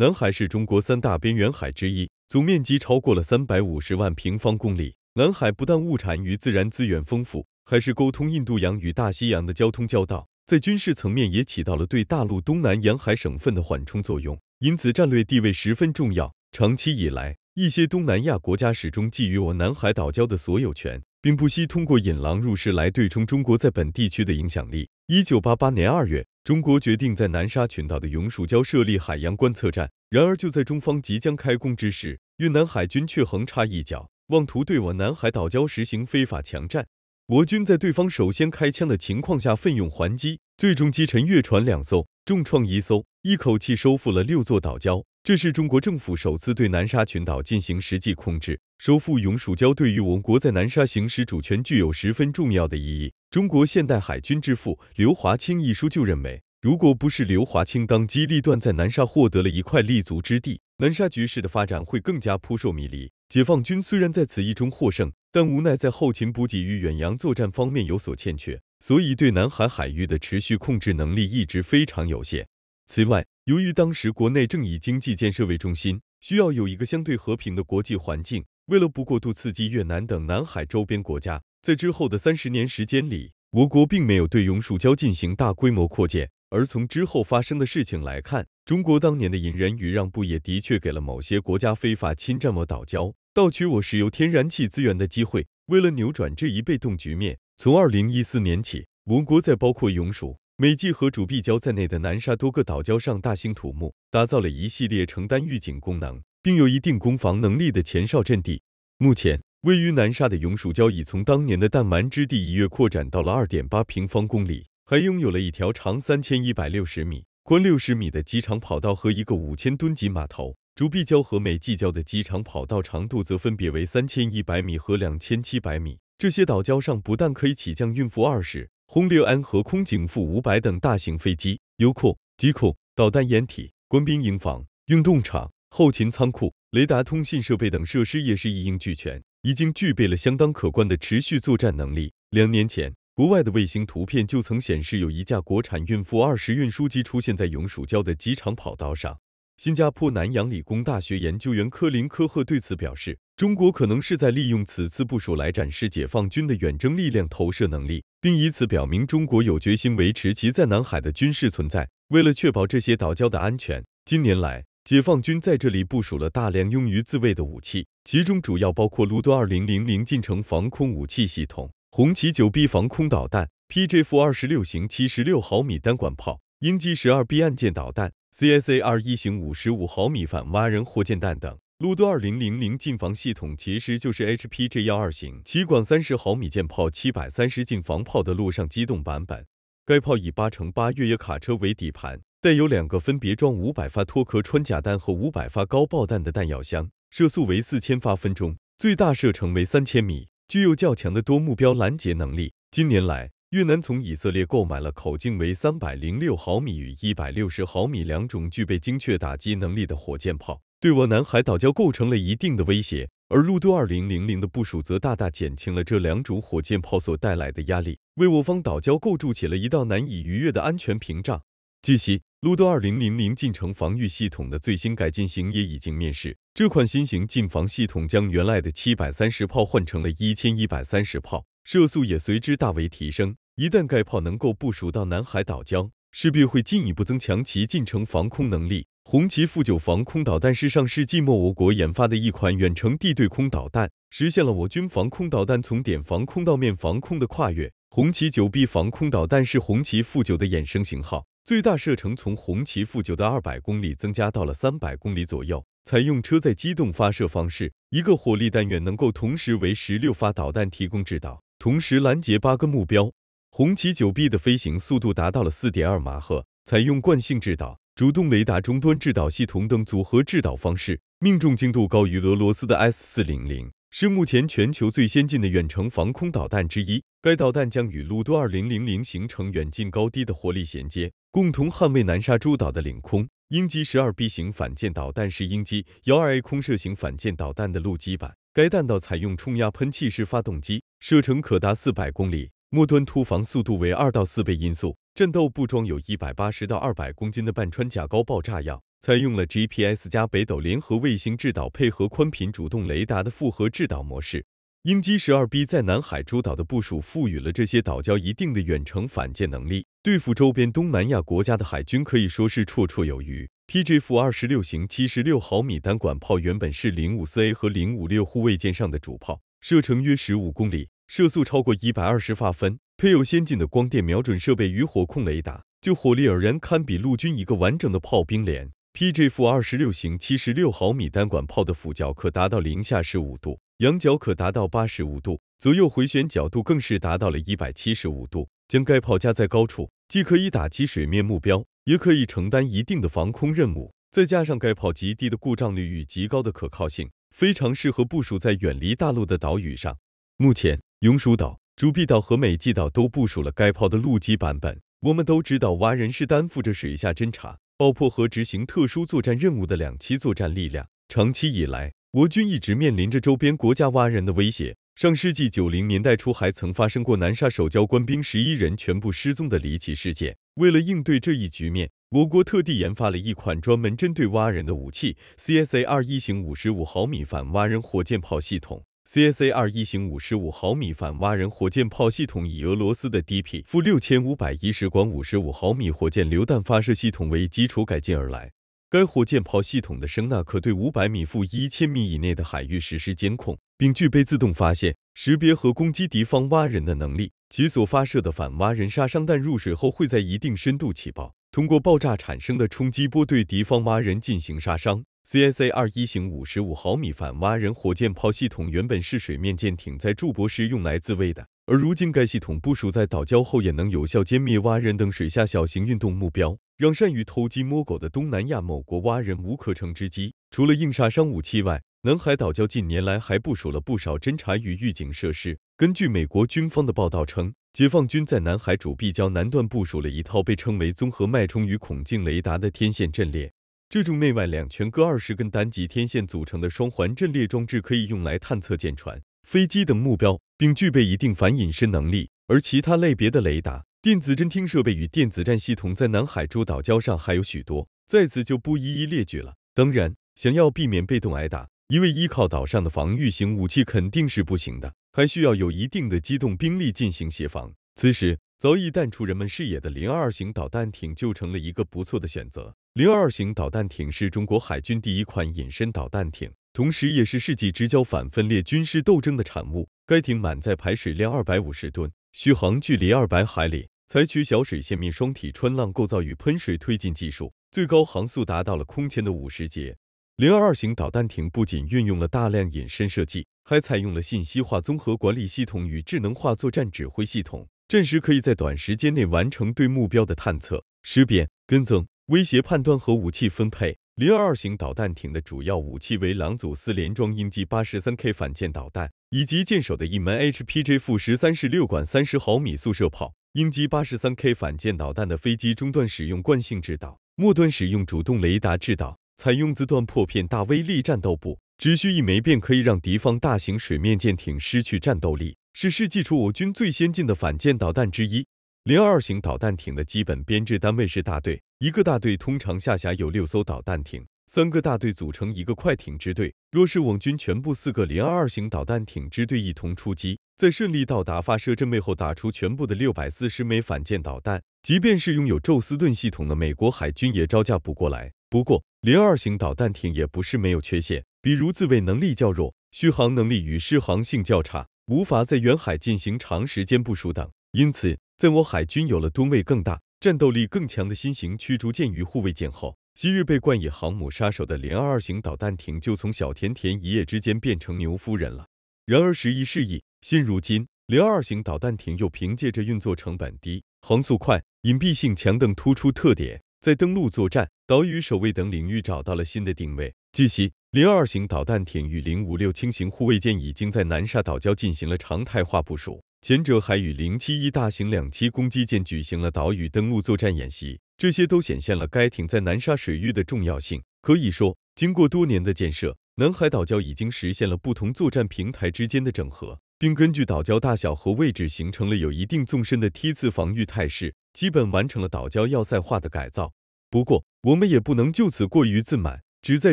南海是中国三大边缘海之一，总面积超过了三百五十万平方公里。南海不但物产与自然资源丰富，还是沟通印度洋与大西洋的交通要道，在军事层面也起到了对大陆东南沿海省份的缓冲作用，因此战略地位十分重要。长期以来，一些东南亚国家始终觊觎我南海岛礁的所有权。并不惜通过引狼入室来对冲中国在本地区的影响力。一九八八年二月，中国决定在南沙群岛的永暑礁设立海洋观测站。然而，就在中方即将开工之时，越南海军却横插一脚，妄图对我南海岛礁实行非法强占。我军在对方首先开枪的情况下奋勇还击，最终击沉越船两艘，重创一艘，一口气收复了六座岛礁。这是中国政府首次对南沙群岛进行实际控制。收复永暑礁对于我国在南沙行使主权具有十分重要的意义。中国现代海军之父刘华清一书就认为，如果不是刘华清当机立断在南沙获得了一块立足之地，南沙局势的发展会更加扑朔迷离。解放军虽然在此役中获胜，但无奈在后勤补给与远洋作战方面有所欠缺，所以对南海海域的持续控制能力一直非常有限。此外，由于当时国内正以经济建设为中心，需要有一个相对和平的国际环境。为了不过度刺激越南等南海周边国家，在之后的三十年时间里，我国并没有对永暑礁进行大规模扩建。而从之后发生的事情来看，中国当年的引人鱼让步也的确给了某些国家非法侵占我岛礁、盗取我石油天然气资源的机会。为了扭转这一被动局面，从二零一四年起，我国在包括永暑、美济和渚碧礁在内的南沙多个岛礁上大兴土木，打造了一系列承担预警功能。并有一定攻防能力的前哨阵地。目前位于南沙的永暑礁已从当年的弹丸之地一跃扩展到了二点八平方公里，还拥有了一条长三千一百六十米、宽六十米的机场跑道和一个五千吨级码头。竹碧礁和美济礁的机场跑道长度则分别为三千一百米和两千七百米。这些岛礁上不但可以起降运 -20、轰 -6N 和空警 -500 等大型飞机，油库、机库、导弹掩体、官兵营房、运动场。后勤仓库、雷达、通信设备等设施也是一应俱全，已经具备了相当可观的持续作战能力。两年前，国外的卫星图片就曾显示有一架国产运负二十运输机出现在永暑礁的机场跑道上。新加坡南洋理工大学研究员科林科赫对此表示，中国可能是在利用此次部署来展示解放军的远征力量投射能力，并以此表明中国有决心维持其在南海的军事存在。为了确保这些岛礁的安全，近年来。解放军在这里部署了大量用于自卫的武器，其中主要包括卢多二零零零近程防空武器系统、红旗九 B 防空导弹、PJ 负二十六型七十六毫米单管炮、鹰击十二 B 岸舰导弹、CSA 二一型五十五毫米反蛙人火箭弹等。卢多二零零零近防系统其实就是 h p g 幺二型齐管三十毫米舰炮七百三十近防炮的陆上机动版本，该炮以八乘八越野卡车为底盘。带有两个分别装五百发脱壳穿甲弹和五百发高爆弹的弹药箱，射速为四千发分钟，最大射程为三千米，具有较强的多目标拦截能力。近年来，越南从以色列购买了口径为三百零六毫米与一百六十毫米两种具备精确打击能力的火箭炮，对我南海岛礁构成了一定的威胁。而陆都二零零零的部署则大大减轻了这两种火箭炮所带来的压力，为我方岛礁构筑起了一道难以逾越的安全屏障。据悉，陆盾二零零零近程防御系统的最新改进型也已经面世。这款新型近防系统将原来的七百三十炮换成了一千一百三十炮，射速也随之大为提升。一旦该炮能够部署到南海岛礁，势必会进一步增强其近程防空能力。红旗负九防空导弹是上世纪末我国研发的一款远程地对空导弹，实现了我军防空导弹从点防空到面防空的跨越。红旗九 B 防空导弹是红旗负九的衍生型号。最大射程从红旗负九的二百公里增加到了三百公里左右，采用车载机动发射方式，一个火力单元能够同时为十六发导弹提供制导，同时拦截八个目标。红旗九 B 的飞行速度达到了四点二马赫，采用惯性制导、主动雷达终端制导系统等组合制导方式，命中精度高于俄罗斯的 S 四零零。是目前全球最先进的远程防空导弹之一。该导弹将与陆都二零零零形成远近高低的火力衔接，共同捍卫南沙诸岛的领空。鹰击十二 B 型反舰导弹是鹰击幺二 A 空射型反舰导弹的陆基版。该弹道采用冲压喷气式发动机，射程可达四百公里，末端突防速度为二到四倍音速。战斗部装有一百八十到二百公斤的半穿甲高爆炸药。采用了 GPS 加北斗联合卫星制导，配合宽频主动雷达的复合制导模式。鹰击十二 B 在南海诸岛的部署，赋予了这些岛礁一定的远程反舰能力，对付周边东南亚国家的海军可以说是绰绰有余。PJ-26 型七十六毫米单管炮，原本是零五四 A 和零五六护卫舰上的主炮，射程约十五公里，射速超过一百二十发分，配有先进的光电瞄准设备与火控雷达，就火力而言，堪比陆军一个完整的炮兵连。PG-26 型76毫米单管炮的俯角可达到零下十五度，仰角可达到八十五度，左右回旋角度更是达到了一百七十五度。将该炮架在高处，既可以打击水面目标，也可以承担一定的防空任务。再加上该炮极低的故障率与极高的可靠性，非常适合部署在远离大陆的岛屿上。目前，永暑岛、竹壁岛和美济岛都部署了该炮的陆基版本。我们都知道，蛙人是担负着水下侦察。爆破和执行特殊作战任务的两栖作战力量，长期以来，我军一直面临着周边国家蛙人的威胁。上世纪九零年代初，还曾发生过南沙守礁官兵十一人全部失踪的离奇事件。为了应对这一局面，我国特地研发了一款专门针对蛙人的武器 ——CSA 二一型五十五毫米反蛙人火箭炮系统。CSA-2 型55毫米反蛙人火箭炮系统以俄罗斯的 DP-6510 负管55毫米火箭榴弹发射系统为基础改进而来。该火箭炮系统的声纳可对500米 -1 千米以内的海域实施监控，并具备自动发现、识别和攻击敌方蛙人的能力。其所发射的反蛙人杀伤弹入水后会在一定深度起爆，通过爆炸产生的冲击波对敌方蛙人进行杀伤。c s a 二一型五十五毫米反蛙人火箭炮系统原本是水面舰艇在驻泊时用来自卫的，而如今该系统部署在岛礁后，也能有效歼灭蛙人等水下小型运动目标，让善于偷鸡摸狗的东南亚某国蛙人无可乘之机。除了硬杀伤武器外，南海岛礁近年来还部署了不少侦察与预警设施。根据美国军方的报道称，解放军在南海主壁礁南段部署了一套被称为“综合脉冲与孔径雷达”的天线阵列。这种内外两全各二十根单极天线组成的双环阵列装置，可以用来探测舰船、飞机等目标，并具备一定反隐身能力。而其他类别的雷达、电子侦听设备与电子战系统，在南海诸岛礁上还有许多，在此就不一一列举了。当然，想要避免被动挨打，一味依靠岛上的防御型武器肯定是不行的，还需要有一定的机动兵力进行协防。此时，早已淡出人们视野的零二型导弹艇就成了一个不错的选择。零二二型导弹艇是中国海军第一款隐身导弹艇，同时也是世纪之交反分裂军事斗争的产物。该艇满载排水量二百五十吨，续航距离二百海里，采取小水线面双体穿浪构造与喷水推进技术，最高航速达到了空前的五十节。零二二型导弹艇不仅运用了大量隐身设计，还采用了信息化综合管理系统与智能化作战指挥系统，暂时可以在短时间内完成对目标的探测、识别、跟踪。威胁判断和武器分配。零二二型导弹艇的主要武器为“狼组四连装鹰击八十三 K 反舰导弹，以及舰首的一门 H P J 负十三式六管三十毫米速射炮。鹰击八十三 K 反舰导弹的飞机中段使用惯性制导，末端使用主动雷达制导，采用自断破片大威力战斗部，只需一枚便可以让敌方大型水面舰艇失去战斗力，是世纪初我军最先进的反舰导弹之一。零二二型导弹艇的基本编制单位是大队，一个大队通常下辖有六艘导弹艇，三个大队组成一个快艇支队。若是我军全部四个零二二型导弹艇支队一同出击，在顺利到达发射阵位后，打出全部的六百四十枚反舰导弹，即便是拥有宙斯盾系统的美国海军也招架不过来。不过，零二二型导弹艇也不是没有缺陷，比如自卫能力较弱，续航能力与适航性较差，无法在远海进行长时间部署等，因此。在我海军有了吨位更大、战斗力更强的新型驱逐舰与护卫舰后，昔日被冠以“航母杀手”的零二二型导弹艇就从小甜甜一夜之间变成牛夫人了。然而时移世易，现如今零二二型导弹艇又凭借着运作成本低、航速快、隐蔽性强等突出特点，在登陆作战、岛屿守卫等领域找到了新的定位。据悉，零二二型导弹艇与零五六轻型护卫舰已经在南沙岛礁进行了常态化部署。前者还与零七一大型两栖攻击舰举行了岛屿登陆作战演习，这些都显现了该艇在南沙水域的重要性。可以说，经过多年的建设，南海岛礁已经实现了不同作战平台之间的整合，并根据岛礁大小和位置形成了有一定纵深的梯次防御态势，基本完成了岛礁要塞化的改造。不过，我们也不能就此过于自满，只在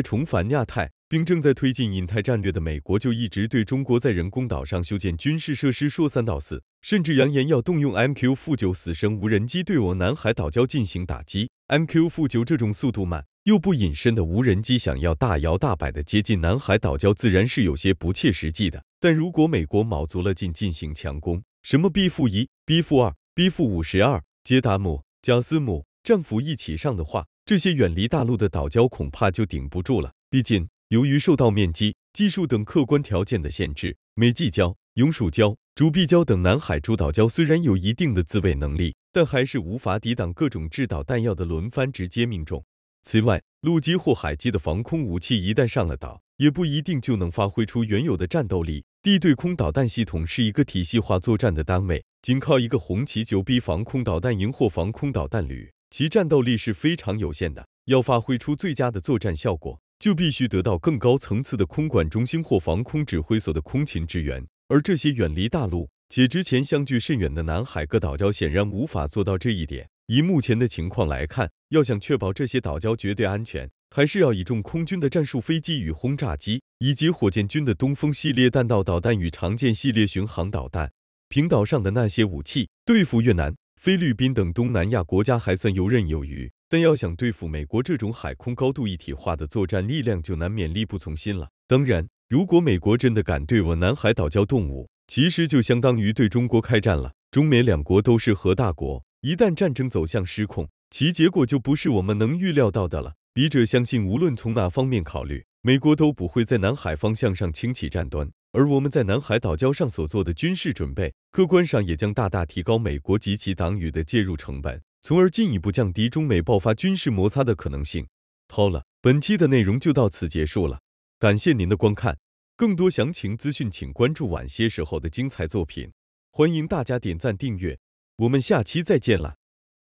重返亚太。并正在推进印太战略的美国，就一直对中国在人工岛上修建军事设施说三道四，甚至扬言要动用 m q 负9死神无人机对我南海岛礁进行打击。m q 负9这种速度慢又不隐身的无人机，想要大摇大摆的接近南海岛礁，自然是有些不切实际的。但如果美国卯足了劲进行强攻，什么 B-1、B-2、B-52、杰达姆、贾斯姆、战斧一起上的话，这些远离大陆的岛礁恐怕就顶不住了。毕竟。由于受到面积、技术等客观条件的限制，美济礁、永暑礁、竹碧礁等南海诸岛礁虽然有一定的自卫能力，但还是无法抵挡各种制导弹药的轮番直接命中。此外，陆基或海基的防空武器一旦上了岛，也不一定就能发挥出原有的战斗力。地对空导弹系统是一个体系化作战的单位，仅靠一个红旗九 B 防空导弹营或防空导弹旅，其战斗力是非常有限的。要发挥出最佳的作战效果。就必须得到更高层次的空管中心或防空指挥所的空勤支援，而这些远离大陆且之前相距甚远的南海各岛礁显然无法做到这一点。以目前的情况来看，要想确保这些岛礁绝对安全，还是要倚重空军的战术飞机与轰炸机，以及火箭军的东风系列弹道导弹与长剑系列巡航导弹。平岛上的那些武器对付越南、菲律宾等东南亚国家还算游刃有余。但要想对付美国这种海空高度一体化的作战力量，就难免力不从心了。当然，如果美国真的敢对我南海岛礁动武，其实就相当于对中国开战了。中美两国都是核大国，一旦战争走向失控，其结果就不是我们能预料到的了。笔者相信，无论从哪方面考虑，美国都不会在南海方向上轻启战端，而我们在南海岛礁上所做的军事准备，客观上也将大大提高美国及其党羽的介入成本。从而进一步降低中美爆发军事摩擦的可能性。好了，本期的内容就到此结束了，感谢您的观看。更多详情资讯，请关注晚些时候的精彩作品。欢迎大家点赞订阅，我们下期再见了。